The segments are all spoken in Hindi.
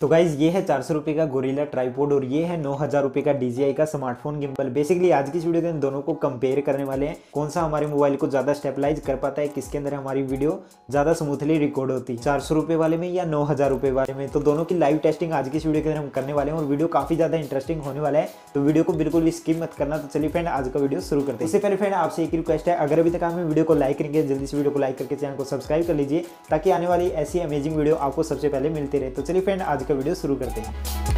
तो गाइज ये है चार सौ का गोरिल्ला ट्राईपोड और ये है नौ हज़ार रुपये का DJI का स्मार्टफोन गिम्बल बेसिकली आज की इस वीडियो के इन दोनों को कंपेयर करने वाले हैं कौन सा हमारे मोबाइल को ज़्यादा स्टेबलाइज कर पाता है किसके अंदर हमारी वीडियो ज़्यादा स्मूथली रिकॉर्ड होती है चार सौ रुपए वाले में या नौ हज़ार रुपए वाले में तो दोनों की लाइव टेस्टिंग आज की इस वीडियो के अंदर हम करने वाले हैं और वीडियो काफ़ी ज़्यादा इंटरेस्टिंग होने वाला है तो वीडियो को बिल्कुल भी स्किप मत करना तो चलिए फ्रेंड आज का वीडियो शुरू करते हैं इससे पहले फ्रेंड आपसे एक रिक्वेस्ट है अगर अभी तक हमें वीडियो को लाइक करेंगे जल्दी से वीडियो को लाइक करके चैनल को सब्सक्राइब कर लीजिए ताकि आने वाली ऐसी अमेजिंग वीडियो आपको सबसे पहले मिलती रहे तो चलिए फ्रेंड आज का वीडियो शुरू करते हैं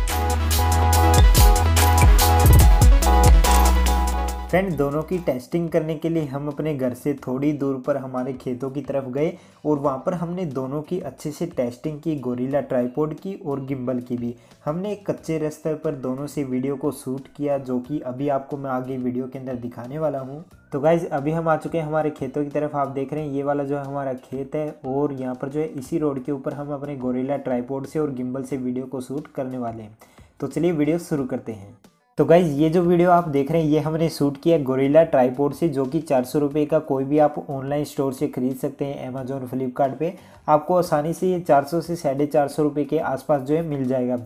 फ्रेंड दोनों की टेस्टिंग करने के लिए हम अपने घर से थोड़ी दूर पर हमारे खेतों की तरफ गए और वहाँ पर हमने दोनों की अच्छे से टेस्टिंग की गोरीला ट्राईपोड की और गिम्बल की भी हमने एक कच्चे रास्ते पर दोनों से वीडियो को शूट किया जो कि अभी आपको मैं आगे वीडियो के अंदर दिखाने वाला हूँ तो गाइज अभी हम आ चुके हैं हमारे खेतों की तरफ आप देख रहे हैं ये वाला जो है हमारा खेत है और यहाँ पर जो है इसी रोड के ऊपर हम अपने गोरीला ट्राईपोर्ड से और गिम्बल से वीडियो को शूट करने वाले हैं तो चलिए वीडियो शुरू करते हैं तो गाइज़ ये जो वीडियो आप देख रहे हैं ये हमने शूट किया गोरिल्ला ट्राईपोर्ट से जो कि चार सौ रुपये का कोई भी आप ऑनलाइन स्टोर से खरीद सकते हैं अमेजोन फ्लिपकार्ट पे आपको आसानी से ये चार सौ से साढ़े चार सौ रुपये के आसपास जो है मिल जाएगा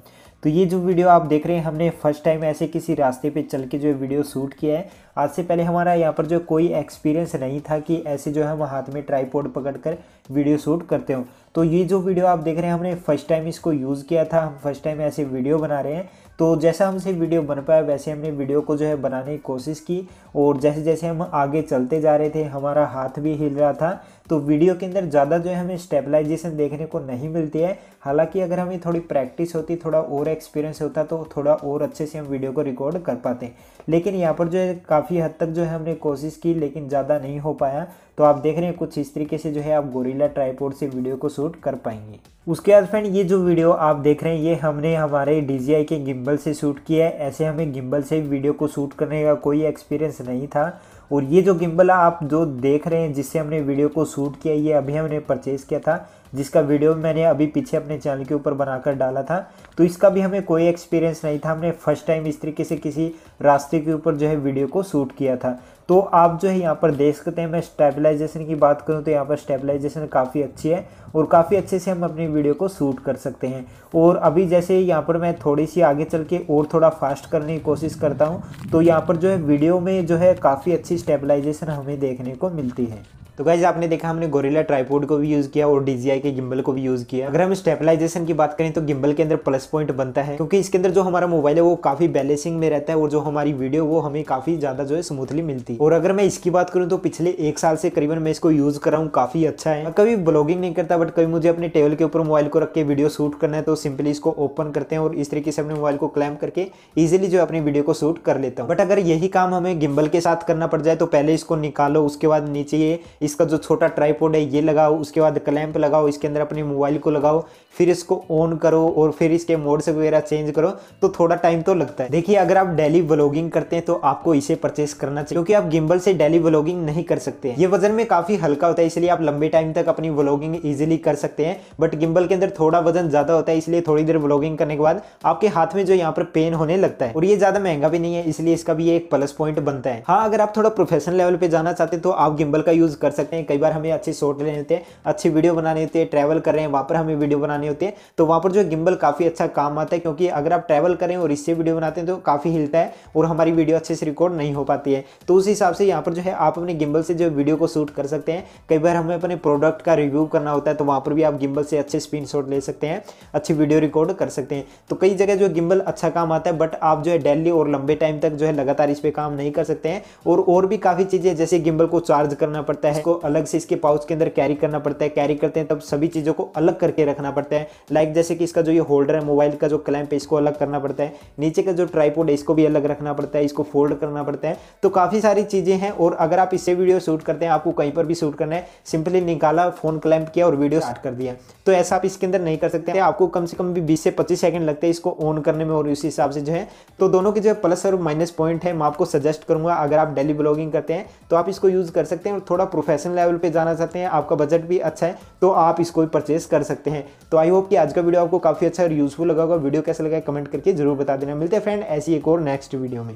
तो ये जो वीडियो आप देख रहे हैं हमने फर्स्ट टाइम ऐसे किसी रास्ते पे चल के जो वीडियो शूट किया है आज से पहले हमारा यहाँ पर जो कोई एक्सपीरियंस नहीं था कि ऐसे जो है हम हाथ में ट्राईपोर्ड पकड़ कर वीडियो शूट करते हो तो ये जो वीडियो आप देख रहे हैं हमने फर्स्ट टाइम इसको यूज़ किया था हम फर्स्ट टाइम ऐसे वीडियो बना रहे हैं तो जैसा हमसे वीडियो बन पाया वैसे हमने वीडियो को जो है बनाने की कोशिश की और जैसे जैसे हम आगे चलते जा रहे थे हमारा हाथ भी हिल रहा था तो वीडियो के अंदर ज़्यादा जो है हमें स्टेबलाइजेशन देखने को नहीं मिलती है हालांकि अगर हमें थोड़ी प्रैक्टिस होती थोड़ा और एक्सपीरियंस होता तो थोड़ा और अच्छे से हम वीडियो को रिकॉर्ड कर पाते लेकिन यहाँ पर जो है काफ़ी काफ़ी हद तक जो है हमने कोशिश की लेकिन ज़्यादा नहीं हो पाया तो आप देख रहे हैं कुछ इस तरीके से जो है आप गोरिल्ला ट्राईपोर्ट से वीडियो को शूट कर पाएंगे उसके बाद फ्रेंड ये जो वीडियो आप देख रहे हैं ये हमने हमारे डी के गिम्बल से शूट किया है ऐसे हमें गिम्बल से वीडियो को शूट करने का कोई एक्सपीरियंस नहीं था और ये जो गिम्बल आप जो देख रहे हैं जिससे हमने वीडियो को शूट किया ये अभी हमने परचेज़ किया था जिसका वीडियो मैंने अभी पीछे अपने चैनल के ऊपर बनाकर डाला था तो इसका भी हमें कोई एक्सपीरियंस नहीं था हमने फर्स्ट टाइम इस तरीके से किसी रास्ते के ऊपर जो है वीडियो को शूट किया था तो आप जो है यहाँ पर देख सकते हैं मैं स्टेबलाइजेशन की बात करूँ तो यहाँ पर स्टेबलाइजेशन काफ़ी अच्छी है और काफ़ी अच्छे से हम अपनी वीडियो को शूट कर सकते हैं और अभी जैसे यहाँ पर मैं थोड़ी सी आगे चल के और थोड़ा फास्ट करने की कोशिश करता हूँ तो यहाँ पर जो है वीडियो में जो है काफ़ी अच्छी स्टेबलाइजेशन हमें देखने को मिलती है तो गाइज आपने देखा हमने गोरिल्ला ट्राईपोर्ड को भी यूज़ किया और डीजीआई के गिम्बल को भी यूज़ किया अगर हम स्टेबलाइजेशन की बात करें तो गिम्बल के अंदर प्लस पॉइंट बनता है क्योंकि इसके अंदर जो हमारा मोबाइल है वो काफ़ी बैलेंसिंग में रहता है और जो हमारी वीडियो वो हमें काफ़ी ज़्यादा जो है स्मूथली मिलती है और अगर मैं इसकी बात करूँ तो पिछले एक साल से करीबन मैं इसको यूज़ कर रहा हूँ काफ़ी अच्छा है कभी ब्लॉगिंग नहीं करता बट कभी मुझे अपने टेबल के ऊपर मोबाइल को रख के वीडियो शूट करना है तो सिंपली इसको ओपन करते हैं और इस तरीके से अपने मोबाइल को क्लैम करके इजिली जो अपनी वीडियो को शूट कर लेता हूँ बट अगर यही काम हमें गिम्बल के साथ करना पड़ जाए तो पहले इसको निकालो उसके बाद नीचे इसका जो छोटा ट्राईपोड है ये लगाओ उसके बाद क्लैम्प लगाओ इसके अंदर अपने मोबाइल को लगाओ फिर इसको ऑन करो और फिर इसके मोड्स वगैरह चेंज करो तो थोड़ा टाइम तो लगता है देखिए अगर आप डेली ब्लॉगिंग करते हैं तो आपको इसे परचेस करना चाहिए क्योंकि आप गिम्बल से डेली ब्लॉगिंग नहीं कर सकते ये वजन में काफी हल्का होता है इसलिए आप लंबे टाइम तक अपनी ब्लॉगिंग ईजिली कर सकते हैं बट गिम्बल के अंदर थोड़ा वजन ज्यादा होता है इसलिए थोड़ी देर व्लॉगिंग करने के बाद आपके हाथ में जो यहाँ पर पेन होने लगता है और ये ज्यादा महंगा भी नहीं है इसलिए इसका भी एक प्लस पॉइंट बनता है हाँ अगर आप थोड़ा प्रोफेशनल लेवल पे जाना चाहते तो आप गिम्बल का यूज कर सकते हैं कई बार हमें अच्छे शॉट लेने होते हैं अच्छी वीडियो बनानी होती है ट्रैवल कर रहे हैं वहाँ पर हमें वीडियो बनानी होती है तो वहाँ पर जो गिम्बल काफ़ी अच्छा काम आता है क्योंकि अगर आप ट्रैवल करें और इससे वीडियो बनाते हैं तो काफ़ी हिलता है और हमारी वीडियो अच्छे से रिकॉर्ड नहीं हो पाती है तो उस हिसाब से यहाँ पर जो है आप अपने गिम्बल से जो वीडियो को शूट कर सकते हैं कई बार हमें अपने प्रोडक्ट का रिव्यू करना होता है तो वहाँ पर भी आप गिम्बल से अच्छे स्क्रीन ले सकते हैं अच्छी वीडियो रिकॉर्ड कर सकते हैं तो कई जगह जो गिम्बल अच्छा काम आता है बट आप जो है डेली और लंबे टाइम तक जो है लगातार इस पर काम नहीं कर सकते हैं और और भी काफ़ी चीज़ें जैसे गिम्बल को चार्ज करना पड़ता है को अलग से इसके पाउच के अंदर कैरी करना पड़ता है कैरी करते हैं तब सभी चीज़ों को अलग करके रखना पड़ता है लाइक जैसे कि इसका जो ये होल्डर है मोबाइल का जो क्लैम्प है इसको अलग करना पड़ता है नीचे का जो ट्राईपोड है इसको भी अलग रखना पड़ता है इसको फोल्ड करना पड़ता है तो काफ़ी सारी चीज़ें हैं और अगर आप इससे वीडियो शूट करते हैं आपको कहीं पर भी शूट करना है सिंपली निकाला फ़ोन क्लैम्प किया और वीडियो स्टार्ट कर दिया तो ऐसा आप इसके अंदर नहीं कर सकते आपको कम से कम भी बीस से पच्चीस सेकेंड लगते हैं इसको ऑन करने में और उसी हिसाब से जो है तो दोनों के जो है प्लस और माइनस पॉइंट है मैं आपको सजेस्ट करूँगा अगर आप डेली ब्लॉगिंग करते हैं तो आप इसको यूज़ कर सकते हैं और थोड़ा प्रोफेस फैशन लेवल पे जाना चाहते हैं आपका बजट भी अच्छा है तो आप इसको भी परचेस कर सकते हैं तो आई होप कि आज का वीडियो आपको काफ़ी अच्छा और यूजफुल लगा होगा वीडियो कैसा लगा कमेंट करके जरूर बता देना मिलते हैं फ्रेंड ऐसी एक और नेक्स्ट वीडियो में